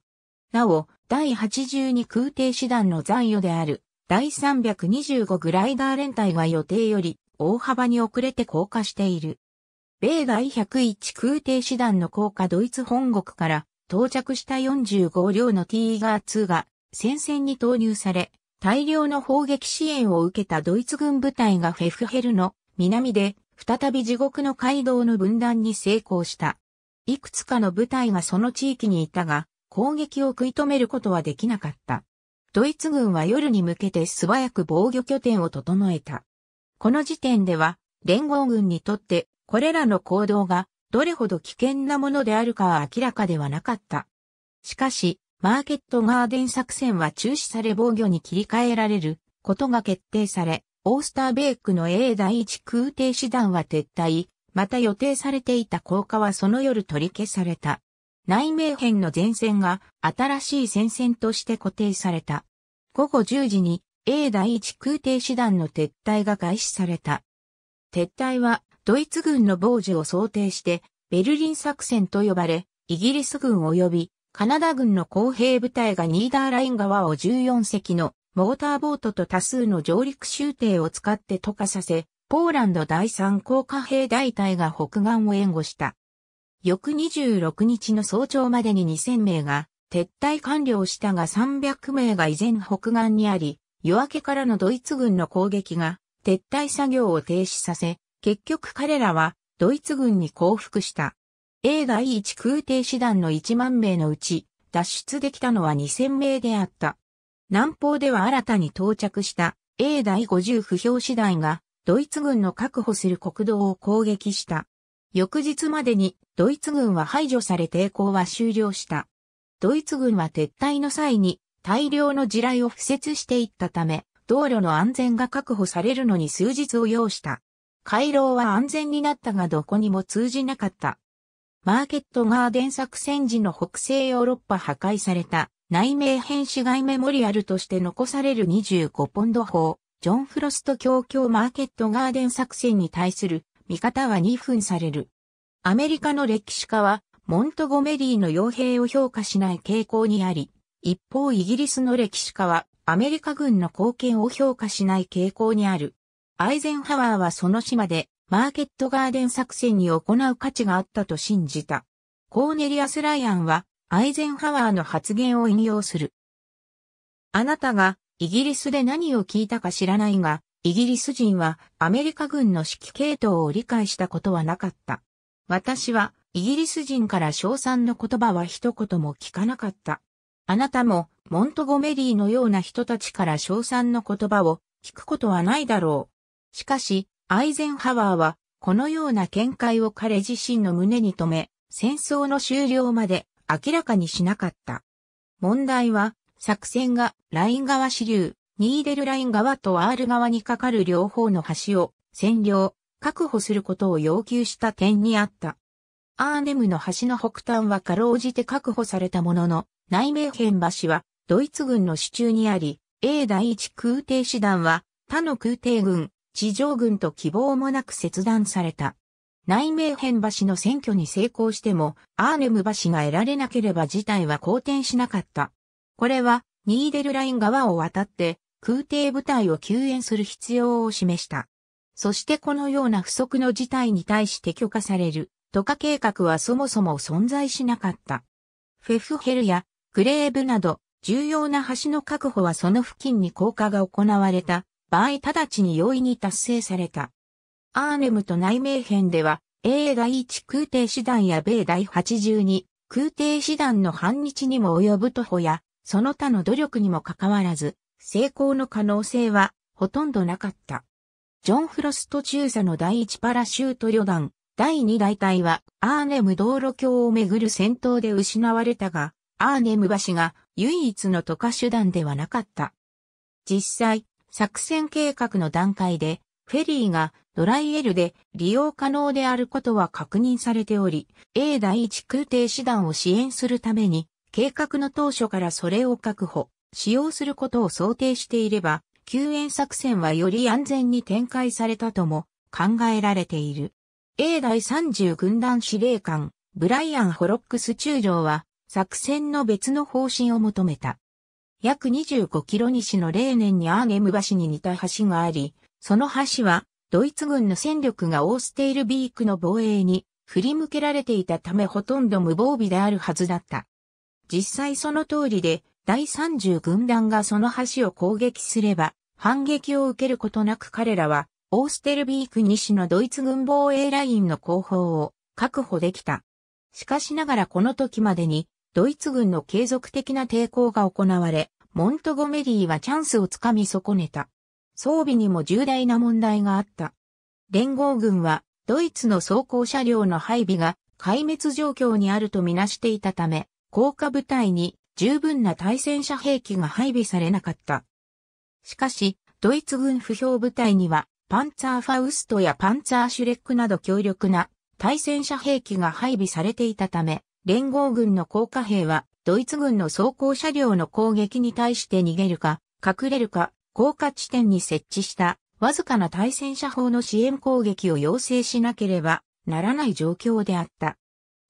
なお、第82空挺師団の残余である、第325グライダー連隊は予定より、大幅に遅れて降下している。米第101空挺師団の降下ドイツ本国から到着した45両のティーガー2が戦線に投入され、大量の砲撃支援を受けたドイツ軍部隊がフェフヘルの南で再び地獄の街道の分断に成功した。いくつかの部隊がその地域にいたが、攻撃を食い止めることはできなかった。ドイツ軍は夜に向けて素早く防御拠点を整えた。この時点では、連合軍にとって、これらの行動がどれほど危険なものであるかは明らかではなかった。しかし、マーケットガーデン作戦は中止され防御に切り替えられることが決定され、オースターベイクの A 第一空挺師団は撤退、また予定されていた降下はその夜取り消された。内命編の前線が新しい戦線として固定された。午後10時に A 第一空挺師団の撤退が開始された。撤退はドイツ軍の傍受を想定して、ベルリン作戦と呼ばれ、イギリス軍及びカナダ軍の工兵部隊がニーダーライン側を14隻のモーターボートと多数の上陸集艇を使って渡下させ、ポーランド第3航下兵大隊が北岸を援護した。翌26日の早朝までに2000名が撤退完了したが300名が依然北岸にあり、夜明けからのドイツ軍の攻撃が撤退作業を停止させ、結局彼らはドイツ軍に降伏した。A 第1空挺師団の1万名のうち脱出できたのは2000名であった。南方では新たに到着した A 第50不評師団がドイツ軍の確保する国道を攻撃した。翌日までにドイツ軍は排除され抵抗は終了した。ドイツ軍は撤退の際に大量の地雷を敷設していったため、道路の安全が確保されるのに数日を要した。回廊は安全になったがどこにも通じなかった。マーケットガーデン作戦時の北西ヨーロッパ破壊された内名編死外メモリアルとして残される25ポンド法、ジョン・フロスト教教マーケットガーデン作戦に対する見方は2分される。アメリカの歴史家はモントゴメリーの傭兵を評価しない傾向にあり、一方イギリスの歴史家はアメリカ軍の貢献を評価しない傾向にある。アイゼンハワーはその島でマーケットガーデン作戦に行う価値があったと信じた。コーネリアス・ライアンはアイゼンハワーの発言を引用する。あなたがイギリスで何を聞いたか知らないが、イギリス人はアメリカ軍の指揮系統を理解したことはなかった。私はイギリス人から称賛の言葉は一言も聞かなかった。あなたもモントゴメリーのような人たちから称賛の言葉を聞くことはないだろう。しかし、アイゼンハワーは、このような見解を彼自身の胸に留め、戦争の終了まで明らかにしなかった。問題は、作戦がライン川支流、ニーデルライン側とアール側にかかる両方の橋を占領、確保することを要求した点にあった。アーネムの橋の北端はかろうじて確保されたものの、内名辺橋はドイツ軍の支柱にあり、A 第一空挺師団は他の空挺軍地上軍と希望もなく切断された。内名変橋の選挙に成功しても、アーネム橋が得られなければ事態は好転しなかった。これは、ニーデルライン川を渡って、空挺部隊を救援する必要を示した。そしてこのような不測の事態に対して許可される、都下計画はそもそも存在しなかった。フェフヘルやクレーブなど、重要な橋の確保はその付近に降下が行われた場合直ちに容易に達成された。アーネムと内名編では、英第一空挺師団や米第82空挺師団の反日にも及ぶ徒歩や、その他の努力にもかかわらず、成功の可能性はほとんどなかった。ジョン・フロスト中佐の第1パラシュート旅団、第2大隊はアーネム道路橋をめぐる戦闘で失われたが、アーネム橋が唯一の渡過手段ではなかった。実際、作戦計画の段階で、フェリーがドライエルで利用可能であることは確認されており、A 第一空挺師団を支援するために、計画の当初からそれを確保、使用することを想定していれば、救援作戦はより安全に展開されたとも考えられている。A 第30軍団司令官、ブライアン・ホロックス中将は、作戦の別の方針を求めた。約25キロ西の例年にアーゲム橋に似た橋があり、その橋は、ドイツ軍の戦力がオーステイルビークの防衛に振り向けられていたためほとんど無防備であるはずだった。実際その通りで、第30軍団がその橋を攻撃すれば、反撃を受けることなく彼らは、オーステルビーク西のドイツ軍防衛ラインの後方を確保できた。しかしながらこの時までに、ドイツ軍の継続的な抵抗が行われ、モントゴメリーはチャンスをつかみ損ねた。装備にも重大な問題があった。連合軍はドイツの装甲車両の配備が壊滅状況にあるとみなしていたため、降下部隊に十分な対戦車兵器が配備されなかった。しかし、ドイツ軍不評部隊には、パンツァーファウストやパンツァーシュレックなど強力な対戦車兵器が配備されていたため、連合軍の降下兵はドイツ軍の装甲車両の攻撃に対して逃げるか、隠れるか、降下地点に設置したわずかな対戦車砲の支援攻撃を要請しなければならない状況であった。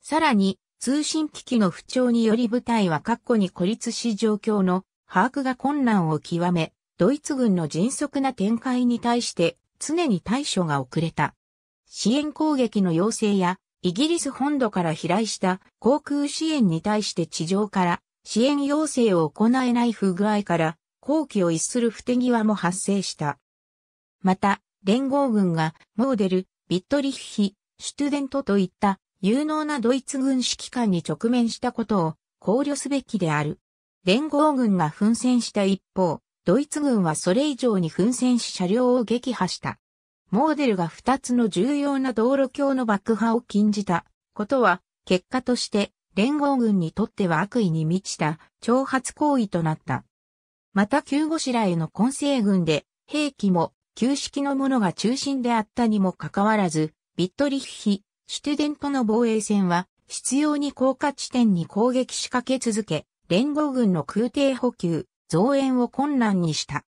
さらに、通信機器の不調により部隊は各個に孤立し状況の把握が困難を極め、ドイツ軍の迅速な展開に対して常に対処が遅れた。支援攻撃の要請やイギリス本土から飛来した航空支援に対して地上から支援要請を行えない不具合から後期を逸する不手際も発生した。また、連合軍がモーデル、ビットリッヒ、シュトゥデントといった有能なドイツ軍指揮官に直面したことを考慮すべきである。連合軍が奮戦した一方、ドイツ軍はそれ以上に奮戦し車両を撃破した。モーデルが2つの重要な道路橋の爆破を禁じたことは、結果として連合軍にとっては悪意に満ちた挑発行為となった。また急後、白らの混成軍で兵器も旧式のものが中心であったにもかかわらず、ビットリッヒ、シュテデントの防衛戦は必要に降下地点に攻撃仕掛け続け、連合軍の空挺補給、増援を困難にした。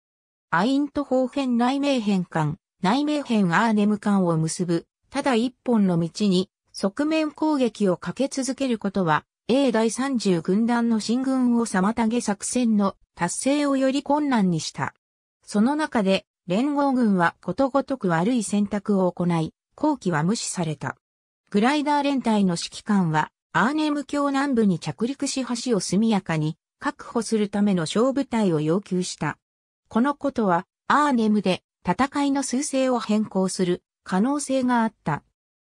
アイント法編内名変換、内名編アーネム間を結ぶ、ただ一本の道に、側面攻撃をかけ続けることは、A 第30軍団の進軍を妨げ作戦の達成をより困難にした。その中で、連合軍はことごとく悪い選択を行い、後期は無視された。グライダー連隊の指揮官は、アーネム教南部に着陸し橋を速やかに確保するための小部隊を要求した。このことは、アーネムで戦いの数勢を変更する可能性があった。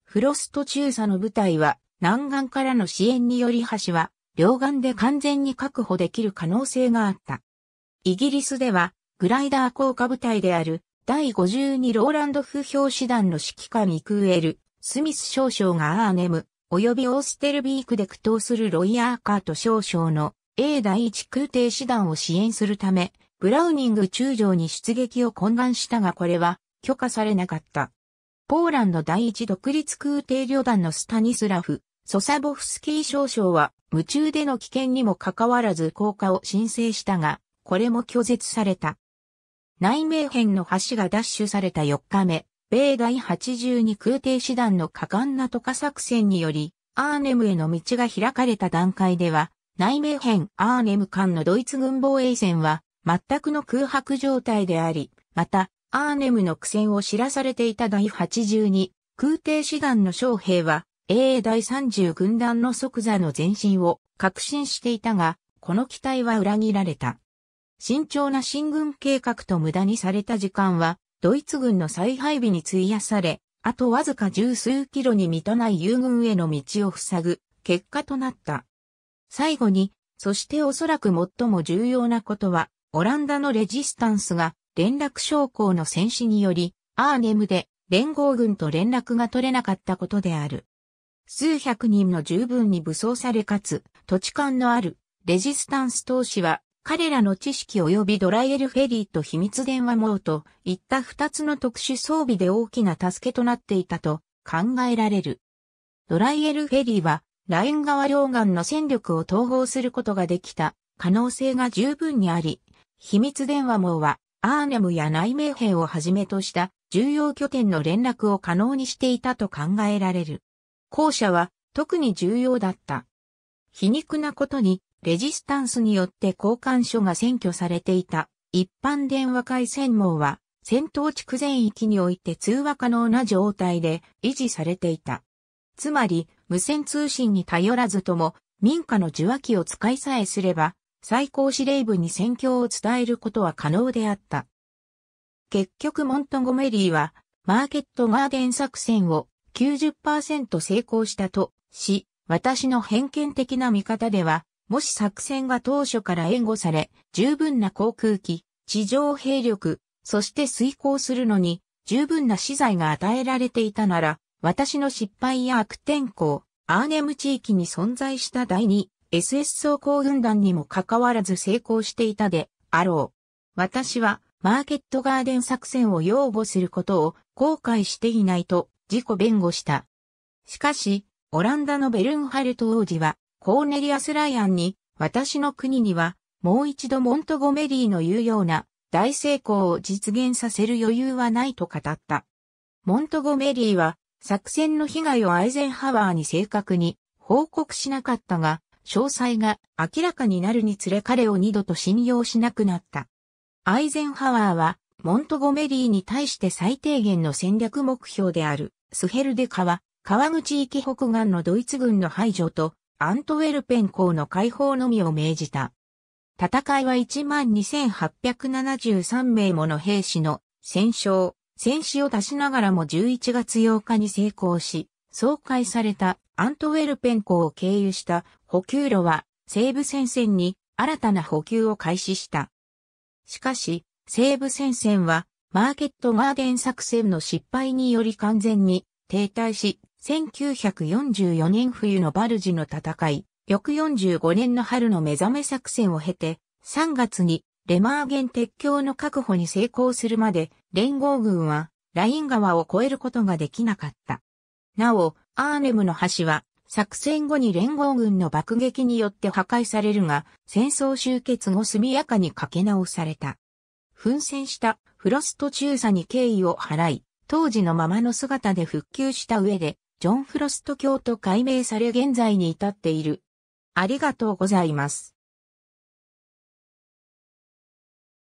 フロスト中佐の部隊は南岸からの支援により橋は両岸で完全に確保できる可能性があった。イギリスではグライダー効果部隊である第52ローランド風評師団の指揮官ミクエル、スミス少将がアーネム、及びオーステルビークで苦闘するロイヤーカート少将の A 第一空挺師団を支援するため、ブラウニング中将に出撃を懇願したがこれは許可されなかった。ポーランド第一独立空挺旅団のスタニスラフ、ソサボフスキー少将は夢中での危険にもかかわらず降下を申請したが、これも拒絶された。内命編の橋が奪取された4日目、米第82空挺師団の果敢な渡河作戦により、アーネムへの道が開かれた段階では、内命編アーネム間のドイツ軍防衛線は、全くの空白状態であり、また、アーネムの苦戦を知らされていた第82空挺師団の将兵は、AA 第30軍団の即座の前進を確信していたが、この期待は裏切られた。慎重な進軍計画と無駄にされた時間は、ドイツ軍の再配備に費やされ、あとわずか十数キロに満たない友軍への道を塞ぐ結果となった。最後に、そしておそらく最も重要なことは、オランダのレジスタンスが連絡将校の戦死により、アーネムで連合軍と連絡が取れなかったことである。数百人の十分に武装されかつ土地勘のあるレジスタンス投資は彼らの知識及びドライエルフェリーと秘密電話網といった二つの特殊装備で大きな助けとなっていたと考えられる。ドライエルフェリーはライン川両岸の戦力を統合することができた可能性が十分にあり、秘密電話網は、アーネムや内名兵をはじめとした重要拠点の連絡を可能にしていたと考えられる。後者は特に重要だった。皮肉なことに、レジスタンスによって交換所が占拠されていた一般電話回線網は、戦闘地区全域において通話可能な状態で維持されていた。つまり、無線通信に頼らずとも民家の受話器を使いさえすれば最高司令部に戦況を伝えることは可能であった。結局モントゴメリーは、マーケットガーデン作戦を90%成功したとし、私の偏見的な見方では、もし作戦が当初から援護され、十分な航空機、地上兵力、そして遂行するのに、十分な資材が与えられていたなら、私の失敗や悪天候、アーネム地域に存在した第二 SS 総行軍団にもかかわらず成功していたであろう。私はマーケットガーデン作戦を擁護することを後悔していないと自己弁護した。しかし、オランダのベルンハルト王子はコーネリアス・ライアンに私の国にはもう一度モントゴメリーの言うような大成功を実現させる余裕はないと語った。モントゴメリーは作戦の被害をアイゼンハワーに正確に報告しなかったが、詳細が明らかになるにつれ彼を二度と信用しなくなった。アイゼンハワーは、モントゴメリーに対して最低限の戦略目標である、スヘルデカは、川口域北岸のドイツ軍の排除と、アントウェルペン港の解放のみを命じた。戦いは12,873名もの兵士の戦勝、戦死を出しながらも11月8日に成功し、総会されたアントウェルペン港を経由した補給路は西部戦線に新たな補給を開始した。しかし、西部戦線はマーケットガーデン作戦の失敗により完全に停滞し、1944年冬のバルジの戦い、翌45年の春の目覚め作戦を経て、3月にレマーゲン鉄橋の確保に成功するまで、連合軍はライン川を越えることができなかった。なお、アーネムの橋は作戦後に連合軍の爆撃によって破壊されるが、戦争終結後速やかにかけ直された。奮戦したフロスト中佐に敬意を払い、当時のままの姿で復旧した上で、ジョン・フロスト教と改名され現在に至っている。ありがとうございます。